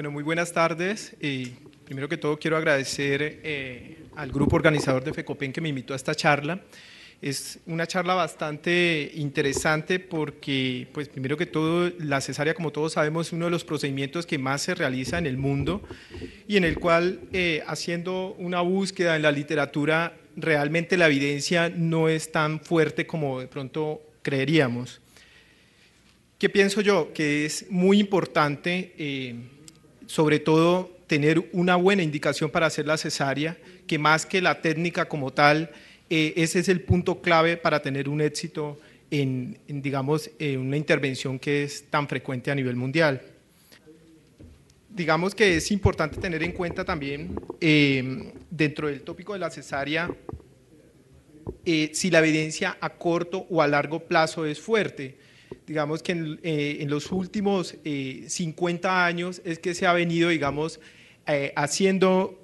Bueno, muy buenas tardes. Y primero que todo quiero agradecer eh, al grupo organizador de FECOPEN que me invitó a esta charla. Es una charla bastante interesante porque, pues primero que todo, la cesárea, como todos sabemos, es uno de los procedimientos que más se realiza en el mundo y en el cual, eh, haciendo una búsqueda en la literatura, realmente la evidencia no es tan fuerte como de pronto creeríamos. ¿Qué pienso yo? Que es muy importante... Eh, sobre todo tener una buena indicación para hacer la cesárea, que más que la técnica como tal, eh, ese es el punto clave para tener un éxito en, digamos, eh, una intervención que es tan frecuente a nivel mundial. Digamos que es importante tener en cuenta también, eh, dentro del tópico de la cesárea, si la evidencia a corto o a largo plazo es fuerte digamos que en, eh, los últimos 50 eh, años es que se ha venido, digamos, eh, haciendo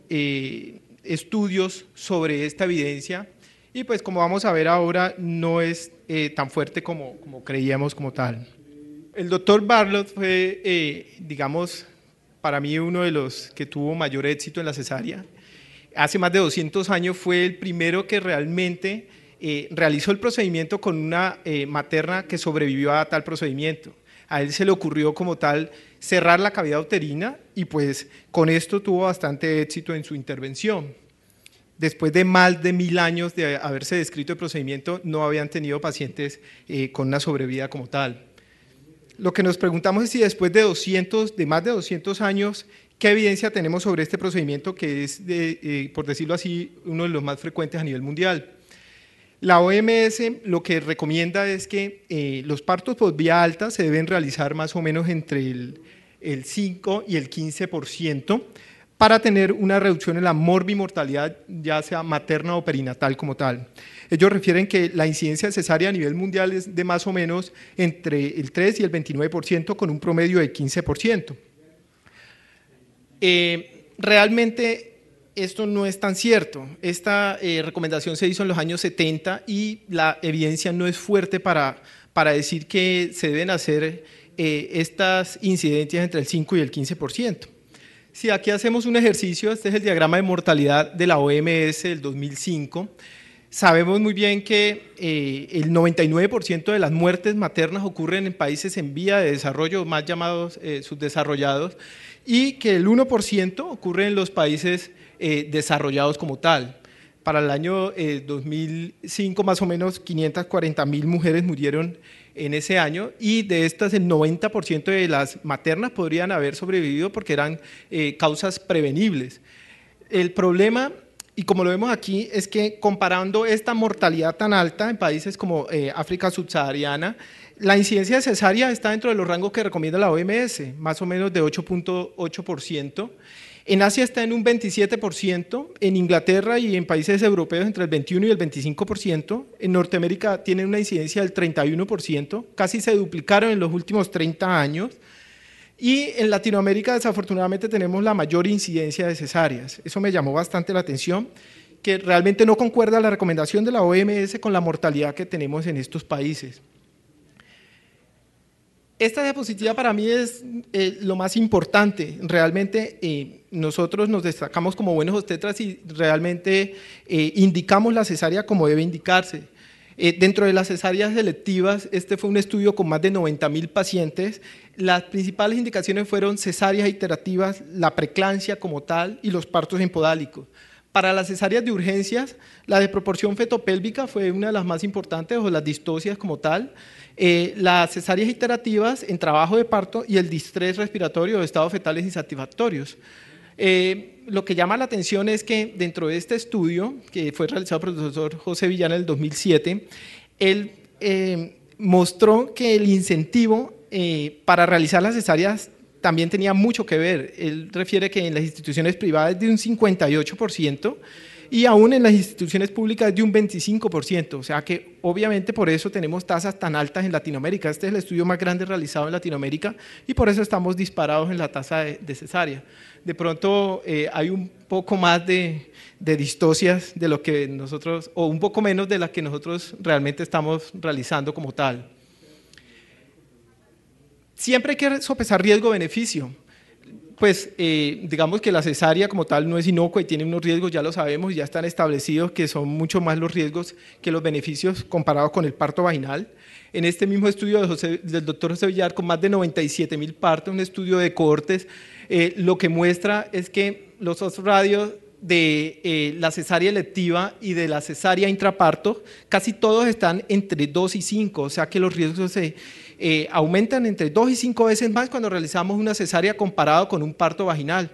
estudios sobre esta evidencia y pues como vamos a ver ahora no es tan fuerte como, creíamos como tal. El doctor Barlow fue, digamos, para mí uno de los que tuvo mayor éxito en la cesárea. Hace más de 200 años fue el primero que realmente eh, realizó el procedimiento con una eh, materna que sobrevivió a tal procedimiento. A él se le ocurrió como tal cerrar la cavidad uterina y pues con esto tuvo bastante éxito en su intervención. Después de más de mil años de haberse descrito el procedimiento, no habían tenido pacientes eh, con una sobrevida como tal. Lo que nos preguntamos es si después de más de 200 años, ¿qué evidencia tenemos sobre este procedimiento que es, por decirlo así, uno de los más frecuentes a nivel mundial? La OMS lo que recomienda es que eh, los partos por vía alta se deben realizar más o menos entre el, 5 y el 15% para tener una reducción en la morbimortalidad, ya sea materna o perinatal como tal. Ellos refieren que la incidencia cesárea a nivel mundial es de más o menos entre el 3 y el 29%, con un promedio de 15%. Eh, realmente esto no es tan cierto. Esta eh, recomendación se hizo en los años 70 y la evidencia no es fuerte para, para decir que se deben hacer eh, estas incidencias entre el 5 y el 15%. Si aquí hacemos un ejercicio, este es el diagrama de mortalidad de la OMS del 2005, sabemos muy bien que eh, el 99% de las muertes maternas ocurren en países en vía de desarrollo, más llamados subdesarrollados, y que el 1% ocurre en los países eh, desarrollados como tal. Para el año 2005, eh, más o menos 540 mil mujeres murieron en ese año y de estas el 90% de las maternas podrían haber sobrevivido porque eran eh, causas prevenibles. El problema, y como lo vemos aquí, es que comparando esta mortalidad tan alta en países como África subsahariana, la incidencia cesárea está dentro de los rangos que recomienda la OMS, más o menos de 8.8%. En Asia está en un 27%, en Inglaterra y en países europeos entre el 21 y el 25%, en Norteamérica tienen una incidencia del 31%, casi se duplicaron en los últimos 30 años. Y en Latinoamérica desafortunadamente tenemos la mayor incidencia de cesáreas. Eso me llamó bastante la atención, que realmente no concuerda la recomendación de la OMS con la mortalidad que tenemos en estos países. Esta diapositiva para mí es eh, lo más importante. Realmente eh, nosotros nos destacamos como buenos obstetras y realmente eh, indicamos la cesárea como debe indicarse. dentro de las cesáreas selectivas, este fue un estudio con más de 90 mil pacientes. Las principales indicaciones fueron cesáreas iterativas, la preclancia como tal y los partos empodálicos. Para las cesáreas de urgencias, la desproporción fetopélvica fue una de las más importantes, o las distosias como tal, eh, las cesáreas iterativas en trabajo de parto y el distrés respiratorio o estados fetales insatisfactorios. Eh, lo que llama la atención es que dentro de este estudio, que fue realizado por el profesor José Villana en el 2007, él eh, mostró que el incentivo para realizar las cesáreas también tenía mucho que ver. Él refiere que en las instituciones privadas de un 58% y aún en las instituciones públicas de un 25%. O sea que obviamente por eso tenemos tasas tan altas en Latinoamérica. Este es el estudio más grande realizado en Latinoamérica y por eso estamos disparados en la tasa de, de cesárea. De pronto eh, hay un poco más de, de de lo que nosotros, o un poco menos de las que nosotros realmente estamos realizando como tal. Siempre hay que sopesar riesgo-beneficio. Pues eh, digamos que la cesárea como tal no es inocua y tiene unos riesgos, ya lo sabemos, ya están establecidos que son mucho más los riesgos que los beneficios comparados con el parto vaginal. En este mismo estudio del doctor José Villar, con más de 97 mil partos, un estudio de cortes, eh, lo que muestra es que los radios de eh, la cesárea electiva y de la cesárea intraparto, casi todos están entre 2 y 5, o sea que los riesgos se eh, aumentan entre dos y cinco veces más cuando realizamos una cesárea comparado con un parto vaginal.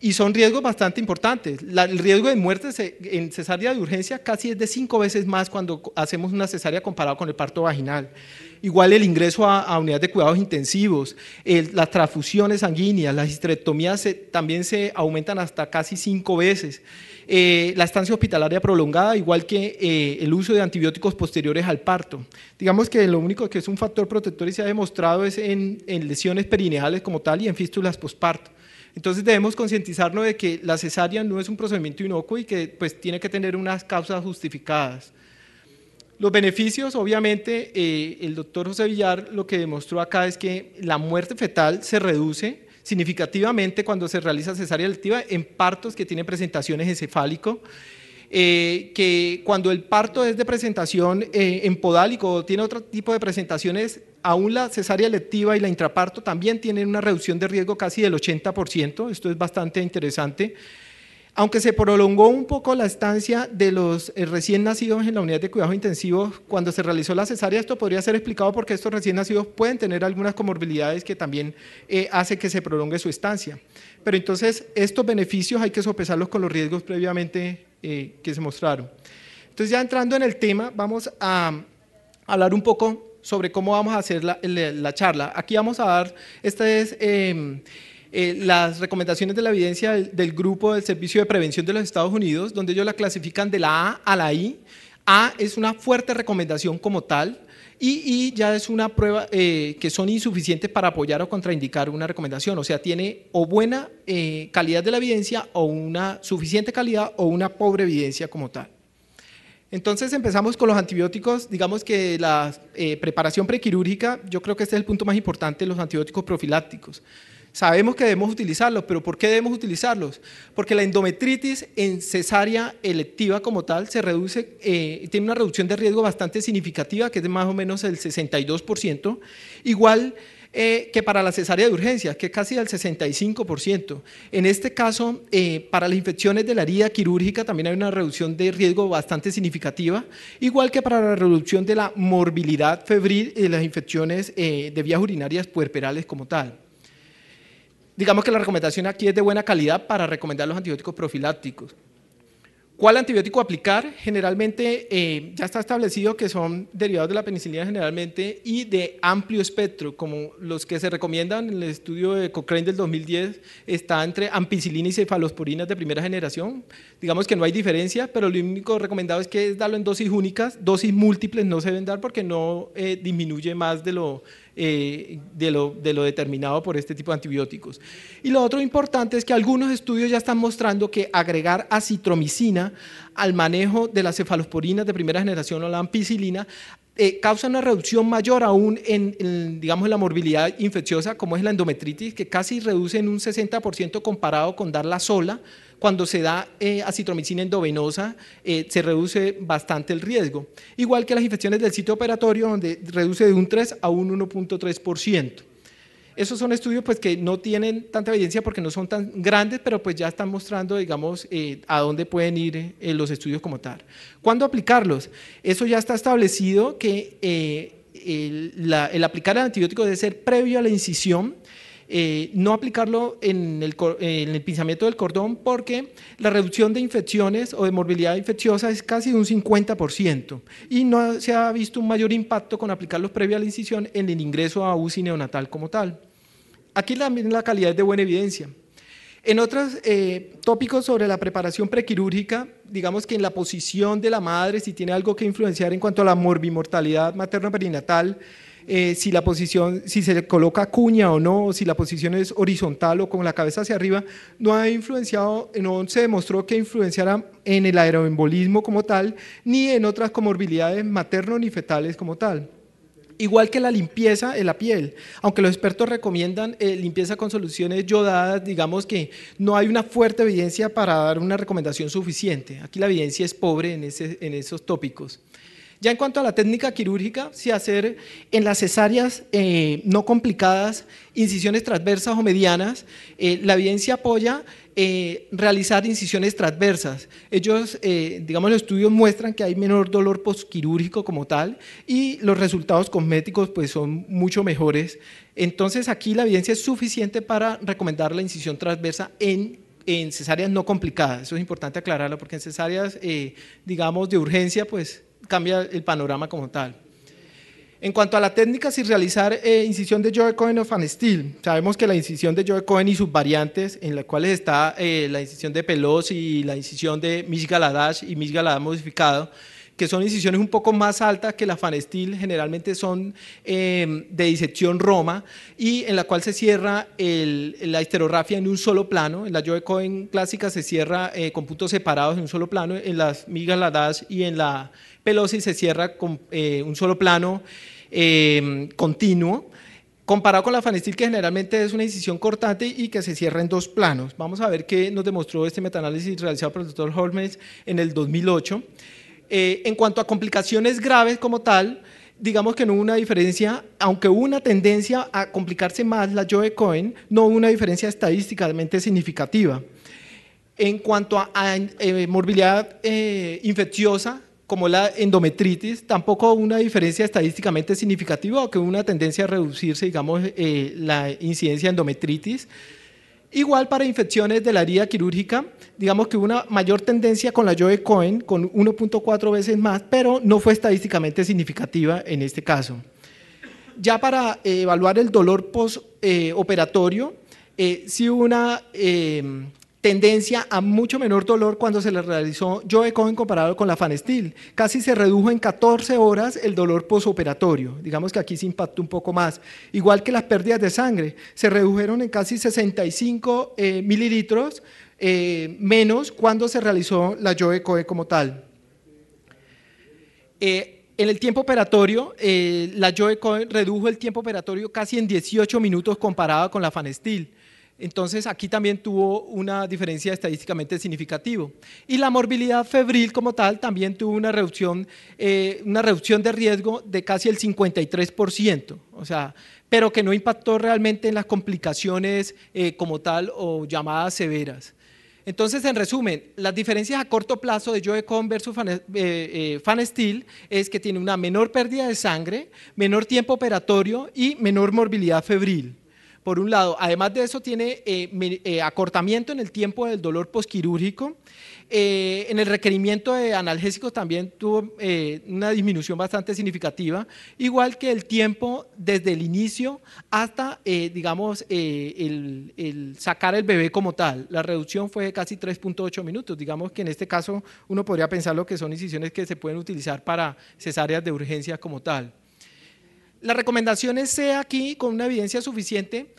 Y son riesgos bastante importantes. el riesgo de muerte en cesárea de urgencia casi es de cinco veces más cuando hacemos una cesárea comparado con el parto vaginal. Igual el ingreso a, unidades de cuidados intensivos, las transfusiones sanguíneas, las histerectomías también se aumentan hasta casi cinco veces. Eh, la estancia hospitalaria prolongada, igual que eh, el uso de antibióticos posteriores al parto. Digamos que lo único que es un factor protector y se ha demostrado es en, lesiones perineales como tal y en fístulas posparto. Entonces debemos concientizarnos de que la cesárea no es un procedimiento inocuo y que pues tiene que tener unas causas justificadas. Los beneficios, obviamente, eh, el doctor José Villar lo que demostró acá es que la muerte fetal se reduce significativamente cuando se realiza cesárea electiva en partos que tienen presentaciones encefálico. Eh, que cuando el parto es de presentación eh, empodálico o tiene otro tipo de presentaciones, aún la cesárea electiva y la intraparto también tienen una reducción de riesgo casi del 80%, esto es bastante interesante. Aunque se prolongó un poco la estancia de los eh, recién nacidos en la unidad de cuidado intensivo cuando se realizó la cesárea, esto podría ser explicado porque estos recién nacidos pueden tener algunas comorbilidades que también eh, hace que se prolongue su estancia. Pero entonces estos beneficios hay que sopesarlos con los riesgos previamente eh, que se mostraron. Entonces ya entrando en el tema, vamos a hablar un poco sobre cómo vamos a hacer la, charla. Aquí vamos a dar, esta es... Em, eh, las recomendaciones de la evidencia del, grupo del Servicio de Prevención de los Estados Unidos, donde ellos la clasifican de la A a la I. A es una fuerte recomendación como tal, y, ya es una prueba eh, que son insuficientes para apoyar o contraindicar una recomendación. O sea, tiene o buena eh, calidad de la evidencia o una suficiente calidad o una pobre evidencia como tal. Entonces empezamos con los antibióticos, digamos que la preparación prequirúrgica, yo creo que este es el punto más importante, los antibióticos profilácticos. Sabemos que debemos utilizarlos, pero ¿por qué debemos utilizarlos? Porque la endometritis en cesárea electiva como tal se reduce, eh, tiene una reducción de riesgo bastante significativa, que es de más o menos el 62%, igual eh, que para la cesárea de urgencia, que es casi del 65%. En este caso, eh, para las infecciones de la herida quirúrgica también hay una reducción de riesgo bastante significativa, igual que para la reducción de la morbilidad febril y las infecciones eh, de vías urinarias puerperales como tal digamos que la recomendación aquí es de buena calidad para recomendar los antibióticos profilácticos. ¿Cuál antibiótico aplicar? Generalmente eh, ya está establecido que son derivados de la penicilina generalmente y de amplio espectro, como los que se recomiendan en el estudio de Cochrane del 2010, está entre ampicilina y cefalosporinas de primera generación. Digamos que no hay diferencia, pero lo único recomendado es que es darlo en dosis únicas, dosis múltiples no se deben dar porque no eh, disminuye más de lo eh, de, lo, de lo determinado por este tipo de antibióticos. Y lo otro importante es que algunos estudios ya están mostrando que agregar acitromicina al manejo de las cefalosporinas de primera generación o la ampicilina eh, causa una reducción mayor aún en, digamos, la morbilidad infecciosa, como es la endometritis, que casi reduce en un 60% comparado con darla sola. Cuando se da eh, acitromicina endovenosa, eh, se reduce bastante el riesgo. Igual que las infecciones del sitio operatorio, donde reduce de un 3 a un 1.3%. Esos son estudios pues, que no tienen tanta evidencia porque no son tan grandes, pero pues ya están mostrando, digamos, eh, a dónde pueden ir eh, los estudios como tal. ¿Cuándo aplicarlos? Eso ya está establecido que eh, el aplicar el antibiótico debe ser previo a la incisión eh, no aplicarlo en el, en pinzamiento del cordón porque la reducción de infecciones o de morbilidad infecciosa es casi de un 50% y no se ha visto un mayor impacto con aplicarlos previo a la incisión en el ingreso a UCI neonatal como tal. Aquí la, calidad es de buena evidencia. En otros eh, tópicos sobre la preparación prequirúrgica, digamos que en la posición de la madre, si tiene algo que influenciar en cuanto a la morbimortalidad materno-perinatal, eh, si la posición, si se coloca cuña o no, si la posición es horizontal o con la cabeza hacia arriba, no ha influenciado, se demostró que influenciara en el aeroembolismo como tal, ni en otras comorbilidades materno ni fetales como tal. Igual que la limpieza en la piel, aunque los expertos recomiendan eh, limpieza con soluciones yodadas, digamos que no hay una fuerte evidencia para dar una recomendación suficiente. Aquí la evidencia es pobre en esos tópicos. Ya en cuanto a la técnica quirúrgica, si hacer en las cesáreas eh, no complicadas, incisiones transversas o medianas, eh, la evidencia apoya eh, realizar incisiones transversas. Ellos, digamos, los estudios muestran que hay menor dolor postquirúrgico como tal y los resultados cosméticos pues son mucho mejores. Entonces aquí la evidencia es suficiente para recomendar la incisión transversa en en cesáreas no complicadas, eso es importante aclararlo, porque en cesáreas, digamos, de urgencia, pues cambia el panorama como tal. En cuanto a la técnica, si realizar eh, incisión de Joe Cohen o Fan sabemos que la incisión de Joe Cohen y sus variantes, en las cuales está eh, la incisión de Pelos y la incisión de Mish y Mish modificado, que son incisiones un poco más altas que la Fanestil, generalmente son em, de disección Roma, y en la cual se cierra la histerografía en un solo plano. En la Joe Cohen clásica se cierra eh, con puntos separados en un solo plano, en las Mish y en la Pelosi se cierra con eh, un solo plano em, continuo, comparado con la fanestil que generalmente es una incisión cortante y que se cierra en dos planos. Vamos a ver qué nos demostró este metanálisis realizado por el doctor Holmes en el 2008. Eh, en cuanto a complicaciones graves como tal, digamos que no hubo una diferencia, aunque hubo una tendencia a complicarse más la Joe Cohen, no hubo una diferencia estadísticamente significativa. En cuanto a, eh, morbilidad infecciosa, como la endometritis, tampoco una diferencia estadísticamente significativa, aunque una tendencia a reducirse, digamos, eh, la incidencia de endometritis. Igual para infecciones de la herida quirúrgica, digamos que hubo una mayor tendencia con la Joe Cohen, con 1.4 veces más, pero no fue estadísticamente significativa en este caso. Ya para eh, evaluar el dolor postoperatorio, eh, sí hubo una eh, tendencia a mucho menor dolor cuando se le realizó Joe Cohen comparado con la Fanestil. Casi se redujo en 14 horas el dolor posoperatorio. Digamos que aquí se impactó un poco más. Igual que las pérdidas de sangre, se redujeron en casi 65 eh, mililitros eh, menos cuando se realizó la Joe Cohen como tal. Eh, en el tiempo operatorio, la Joe Cohen redujo el tiempo operatorio casi en 18 minutos comparado con la Fanestil entonces aquí también tuvo una diferencia estadísticamente significativa. Y la morbilidad febril como tal también tuvo una reducción, eh, una reducción de riesgo de casi el 53%, pero que no impactó realmente en las complicaciones eh, como tal o llamadas severas. Entonces, en resumen, las diferencias a corto plazo de con versus Fanestil eh, es que tiene una menor pérdida de sangre, menor tiempo operatorio y menor morbilidad febril por un lado. Además de eso, tiene eh, eh, acortamiento en el tiempo del dolor posquirúrgico. Eh, en el requerimiento de analgésicos también tuvo una disminución bastante significativa, igual que el tiempo desde el inicio hasta, digamos, el, el, sacar el bebé como tal. La reducción fue de casi 3.8 minutos. Digamos que en este caso uno podría pensar lo que son incisiones que se pueden utilizar para cesáreas de urgencia como tal. La recomendación es sea aquí con una evidencia suficiente,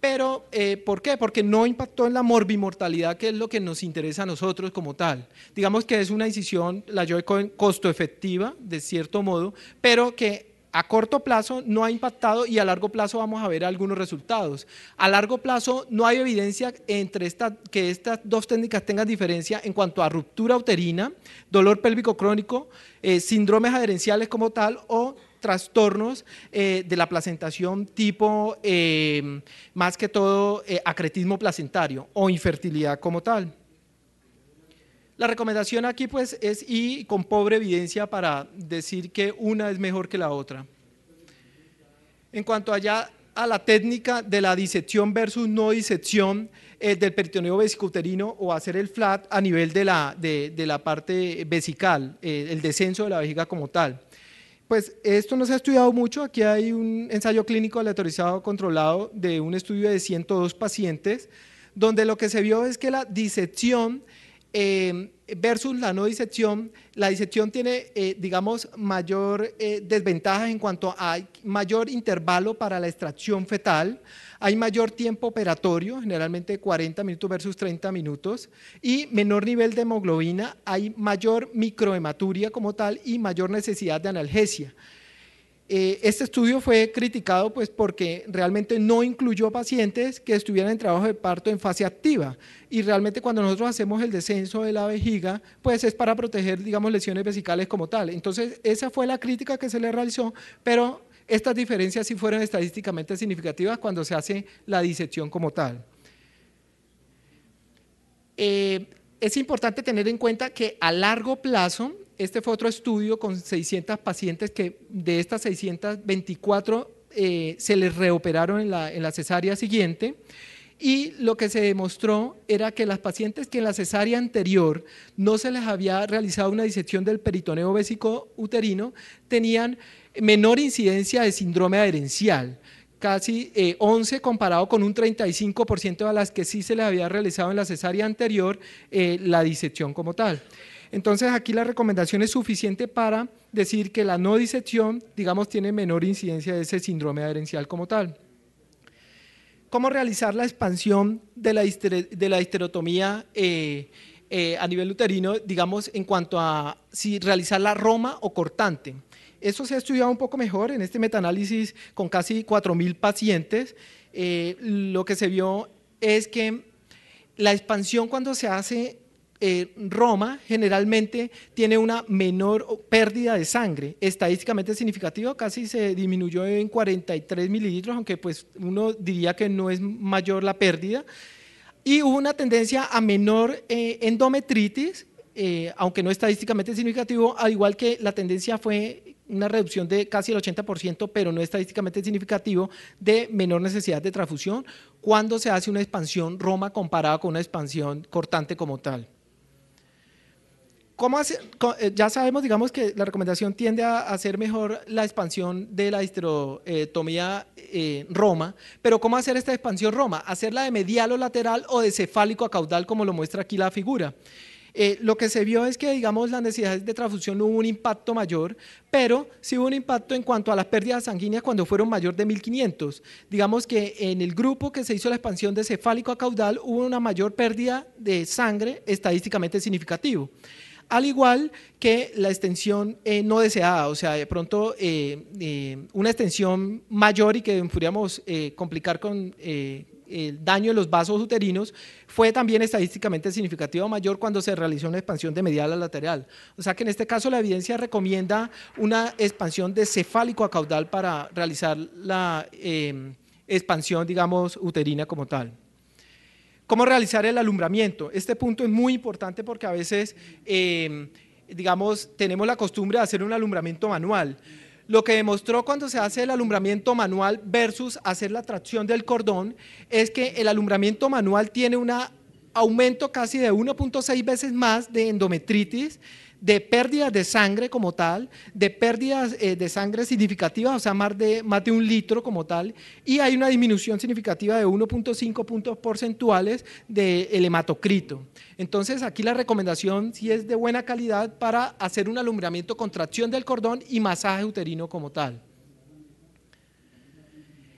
pero eh, ¿por qué? Porque no impactó en la morbimortalidad, que es lo que nos interesa a nosotros como tal. Digamos que es una decisión, la Joy costo efectiva, de cierto modo, pero que a corto plazo no ha impactado y a largo plazo vamos a ver algunos resultados. A largo plazo no hay evidencia entre esta, que estas dos técnicas tengan diferencia en cuanto a ruptura uterina, dolor pélvico crónico, eh, síndromes adherenciales como tal o trastornos eh, de la placentación tipo, eh, más que todo, eh, acretismo placentario o infertilidad como tal. La recomendación aquí pues es y con pobre evidencia para decir que una es mejor que la otra. En cuanto allá a la técnica de la disección versus no disección del peritoneo vesicuterino o hacer el flat a nivel de la, parte vesical, el descenso de la vejiga como tal pues esto no se ha estudiado mucho, aquí hay un ensayo clínico aleatorizado controlado de un estudio de 102 pacientes, donde lo que se vio es que la disección Em, versus la no disección, la disección tiene, eh, digamos, mayor eh, desventaja en cuanto a mayor intervalo para la extracción fetal, hay mayor tiempo operatorio, generalmente 40 minutos versus 30 minutos, y menor nivel de hemoglobina, hay mayor microhematuria como tal y mayor necesidad de analgesia. Eh, este estudio fue criticado pues, porque realmente no incluyó pacientes que estuvieran en trabajo de parto en fase activa. Y realmente cuando nosotros hacemos el descenso de la vejiga, pues es para proteger, digamos, lesiones vesicales como tal. Entonces, esa fue la crítica que se le realizó, pero estas diferencias sí fueron estadísticamente significativas cuando se hace la disección como tal. Eh, es importante tener en cuenta que a largo plazo este fue otro estudio con 600 pacientes que de estas 624 eh, se les reoperaron en la, cesárea siguiente y lo que se demostró era que las pacientes que en la cesárea anterior no se les había realizado una disección del peritoneo bésico uterino tenían menor incidencia de síndrome adherencial casi 11 eh, comparado con un 35% de las que sí se les había realizado en la cesárea anterior eh, la disección como tal. Entonces aquí la recomendación es suficiente para decir que la no disección, digamos, tiene menor incidencia de ese síndrome adherencial como tal. ¿Cómo realizar la expansión de la, histerotomía eh, eh, a nivel uterino, digamos, en cuanto a si realizar la roma o cortante? Eso se ha estudiado un poco mejor en este metaanálisis con casi 4.000 pacientes. Eh, lo que se vio es que la expansión cuando se hace eh, Roma generalmente tiene una menor pérdida de sangre, estadísticamente significativo, casi se disminuyó en 43 mililitros, aunque pues uno diría que no es mayor la pérdida, y hubo una tendencia a menor eh, endometritis, eh, aunque no estadísticamente significativo, al igual que la tendencia fue una reducción de casi el 80%, pero no estadísticamente significativo, de menor necesidad de transfusión cuando se hace una expansión Roma comparada con una expansión cortante como tal. ¿Cómo eh, ya sabemos, digamos, que la recomendación tiende a hacer mejor la expansión de la histerotomía eh, Roma, pero ¿cómo hacer esta expansión Roma? ¿Hacerla de medial o lateral o de cefálico a caudal, como lo muestra aquí la figura? Eh, lo que se vio es que, digamos, las necesidades de transfusión no hubo un impacto mayor, pero sí hubo un impacto en cuanto a las pérdidas sanguíneas cuando fueron mayor de 1500. Digamos que en el grupo que se hizo la expansión de cefálico a caudal hubo una mayor pérdida de sangre estadísticamente significativo al igual que la extensión eh, no deseada, o sea, de pronto eh, eh, una extensión mayor y que podríamos complicar con el daño en los vasos uterinos fue también estadísticamente significativo mayor cuando se realizó una expansión de medial a lateral. O sea que en este caso la evidencia recomienda una expansión de cefálico a caudal para realizar la expansión, digamos, uterina como tal. ¿Cómo realizar el alumbramiento? Este punto es muy importante porque a veces, em, digamos, tenemos la costumbre de hacer un alumbramiento manual. Lo que demostró cuando se hace el alumbramiento manual versus hacer la tracción del cordón es que el alumbramiento manual tiene un aumento casi de 1.6 veces más de endometritis de pérdidas de sangre como tal, de pérdidas eh, de sangre significativas, o sea, más de, más de un litro como tal, y hay una disminución significativa de 1.5 puntos porcentuales del de hematocrito. Entonces, aquí la recomendación si sí es de buena calidad para hacer un alumbramiento con tracción del cordón y masaje uterino como tal.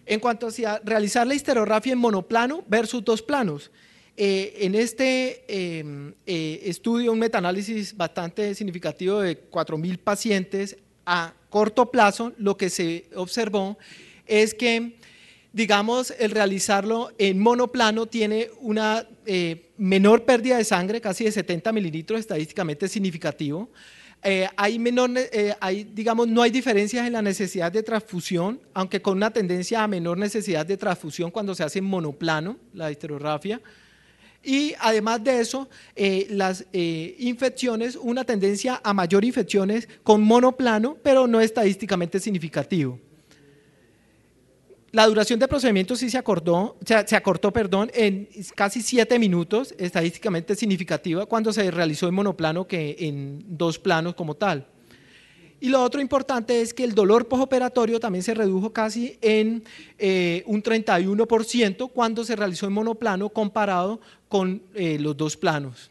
En cuanto a realizar la histerografía en monoplano versus dos planos, eh, en este em, eh, estudio, un metaanálisis bastante significativo de 4.000 pacientes a corto plazo, lo que se observó es que, digamos, el realizarlo en monoplano tiene una eh, menor pérdida de sangre, casi de 70 mililitros, estadísticamente significativo. hay hay, digamos, no hay diferencias en la necesidad de transfusión, aunque con una tendencia a menor necesidad de transfusión cuando se hace en monoplano, la histerografía, y además de eso, eh, las eh, infecciones, una tendencia a mayor infecciones con monoplano, pero no estadísticamente significativo. La duración de procedimiento sí se acordó, se, acortó perdón, en casi siete minutos, estadísticamente significativa, cuando se realizó en monoplano que en dos planos como tal. Y lo otro importante es que el dolor postoperatorio también se redujo casi en eh, un 31% cuando se realizó en monoplano comparado con eh, los dos planos.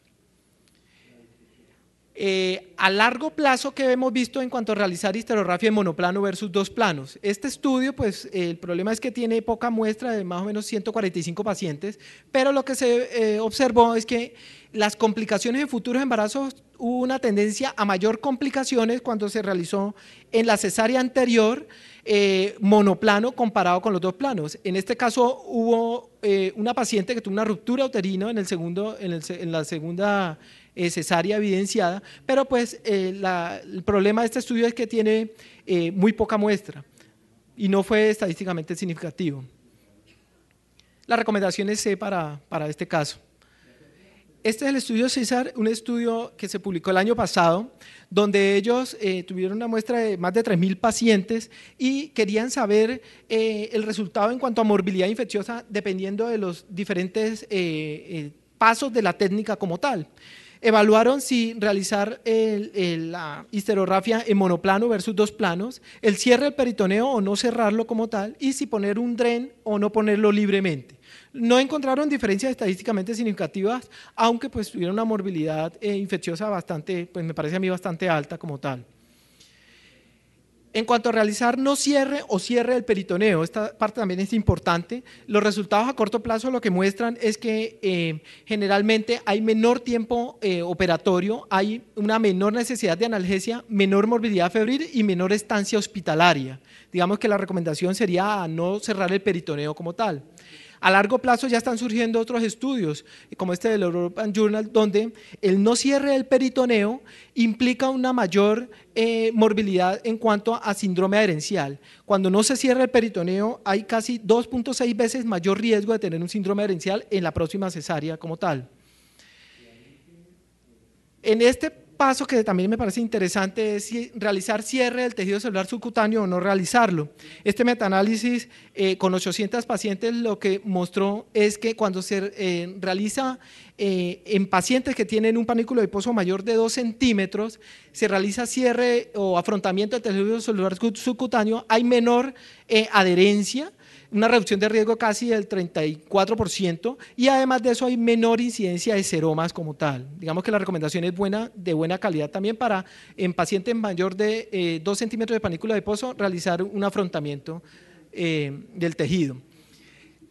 Eh, a largo plazo ¿qué hemos visto en cuanto a realizar histerografía en monoplano versus dos planos. Este estudio, pues el problema es que tiene poca muestra de más o menos 145 pacientes, pero lo que se observó es que las complicaciones en futuros embarazos hubo una tendencia a mayor complicaciones cuando se realizó en la cesárea anterior eh, monoplano comparado con los dos planos. En este caso hubo eh, una paciente que tuvo una ruptura uterina en, el segundo, en, la segunda eh, cesárea evidenciada, pero pues el problema de este estudio es que tiene muy poca muestra y no fue estadísticamente significativo. Las recomendaciones C para, para este caso. Este es el estudio César, un estudio que se publicó el año pasado, donde ellos eh, tuvieron una muestra de más de 3.000 pacientes y querían saber eh, el resultado en cuanto a morbilidad infecciosa dependiendo de los diferentes eh, pasos de la técnica como tal. Evaluaron si realizar la histerografía en monoplano versus dos planos, el cierre del peritoneo o no cerrarlo como tal, y si poner un dren o no ponerlo libremente. No encontraron diferencias estadísticamente significativas, aunque pues tuvieron una morbilidad eh, infecciosa bastante, pues me parece a mí bastante alta como tal. En cuanto a realizar no cierre o cierre del peritoneo, esta parte también es importante. Los resultados a corto plazo lo que muestran es que eh, generalmente hay menor tiempo eh, operatorio, hay una menor necesidad de analgesia, menor morbilidad febril y menor estancia hospitalaria. Digamos que la recomendación sería no cerrar el peritoneo como tal. A largo plazo ya están surgiendo otros estudios, como este del European Journal, donde el no cierre del peritoneo implica una mayor eh, morbilidad en cuanto a síndrome herencial. Cuando no se cierra el peritoneo hay casi 2.6 veces mayor riesgo de tener un síndrome herencial en la próxima cesárea como tal. En este paso que también me parece interesante es si realizar cierre del tejido celular subcutáneo o no realizarlo. Este metaanálisis eh, con 800 pacientes lo que mostró es que cuando se eh, realiza eh, en pacientes que tienen un panículo adiposo mayor de 2 centímetros, se realiza cierre o afrontamiento del tejido celular subcutáneo, hay menor adherencia una reducción de riesgo casi del 34% y además de eso hay menor incidencia de seromas como tal. Digamos que la recomendación es buena, de buena calidad también para en pacientes mayor de 2 eh, centímetros de panícula de pozo realizar un afrontamiento eh, del tejido.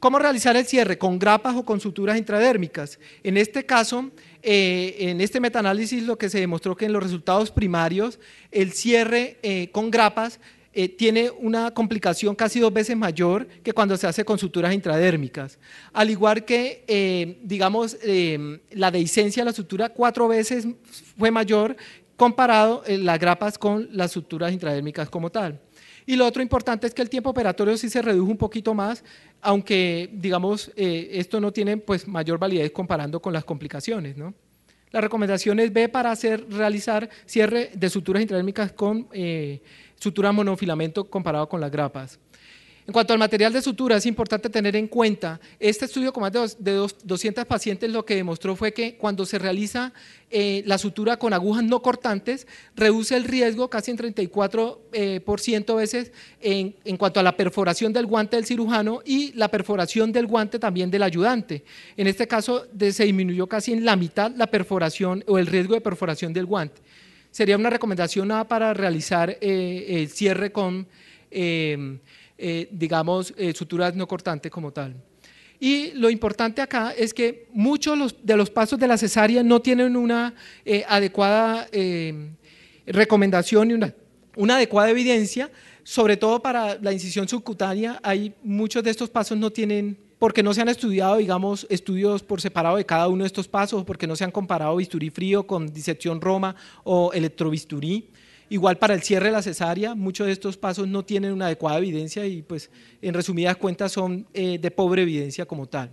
¿Cómo realizar el cierre? Con grapas o con suturas intradérmicas. En este caso, eh, en este metaanálisis lo que se demostró que en los resultados primarios, el cierre con grapas eh, tiene una complicación casi dos veces mayor que cuando se hace con suturas intradérmicas. Al igual que, eh, digamos, eh, la dehiscencia de la sutura cuatro veces fue mayor comparado las grapas con las suturas intradérmicas como tal. Y lo otro importante es que el tiempo operatorio sí se redujo un poquito más, aunque, digamos, esto no tiene pues, mayor validez comparando con las complicaciones, La recomendación es B para hacer, realizar cierre de suturas intradérmicas con sutura monofilamento comparado con las grapas. En cuanto al material de sutura, es importante tener en cuenta, este estudio con más de, 200 pacientes lo que demostró fue que cuando se realiza eh, la sutura con agujas no cortantes, reduce el riesgo casi en 34% eh, por ciento veces en, cuanto a la perforación del guante del cirujano y la perforación del guante también del ayudante. En este caso se disminuyó casi en la mitad la perforación o el riesgo de perforación del guante sería una recomendación para realizar eh, el cierre con, eh, eh, digamos, suturas no cortante como tal. Y lo importante acá es que muchos de los pasos de la cesárea no tienen una adecuada recomendación y una, una adecuada evidencia, sobre todo para la incisión subcutánea, hay muchos de estos pasos no tienen porque no se han estudiado, digamos, estudios por separado de cada uno de estos pasos, porque no se han comparado bisturí frío con disección roma o electrobisturí. Igual para el cierre de la cesárea, muchos de estos pasos no tienen una adecuada evidencia y pues en resumidas cuentas son eh, de pobre evidencia como tal.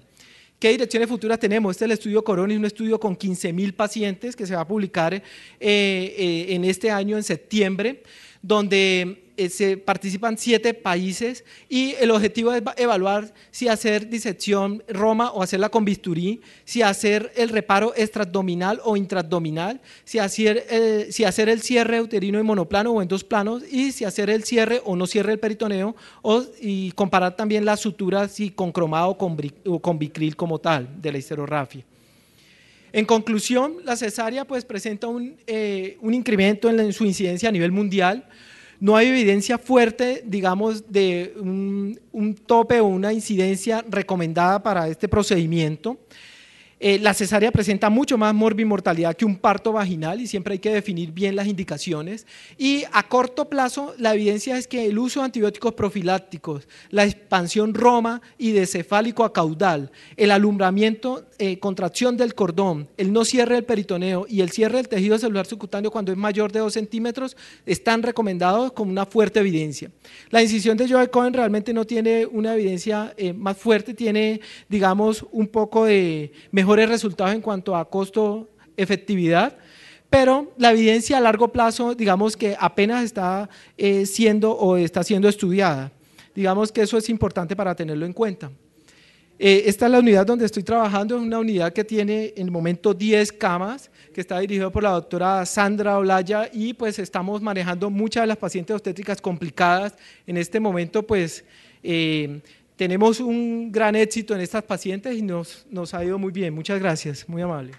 ¿Qué direcciones futuras tenemos? Este es el estudio Coronis, un estudio con 15.000 pacientes que se va a publicar eh, eh, en este año, en septiembre, donde eh, se participan siete países y el objetivo es evaluar si hacer disección roma o hacerla con bisturí, si hacer el reparo extradominal o intradominal, si hacer, el, eh, si hacer el cierre uterino en monoplano o en dos planos y si hacer el cierre o no cierre el peritoneo o, y comparar también las suturas si con cromado o con, bicril como tal de la histerorrafia. En conclusión, la cesárea pues presenta un, eh, incremento en su incidencia a nivel mundial, no hay evidencia fuerte, digamos, de un, tope o una incidencia recomendada para este procedimiento. Eh, la cesárea presenta mucho más mortalidad que un parto vaginal y siempre hay que definir bien las indicaciones. Y a corto plazo, la evidencia es que el uso de antibióticos profilácticos, la expansión roma y de cefálico a caudal, el alumbramiento, eh, contracción del cordón, el no cierre del peritoneo y el cierre del tejido celular subcutáneo cuando es mayor de 2 centímetros están recomendados con una fuerte evidencia. La incisión de Joe Cohen realmente no tiene una evidencia eh, más fuerte, tiene, digamos, un poco de mejores resultados en cuanto a costo efectividad, pero la evidencia a largo plazo, digamos que apenas está eh, siendo o está siendo estudiada. Digamos que eso es importante para tenerlo en cuenta. Eh, esta es la unidad donde estoy trabajando, es una unidad que tiene en el momento 10 camas, que está dirigida por la doctora Sandra Olaya y pues estamos manejando muchas de las pacientes obstétricas complicadas. En este momento pues eh, tenemos un gran éxito en estas pacientes y nos, nos ha ido muy bien. Muchas gracias, muy amable.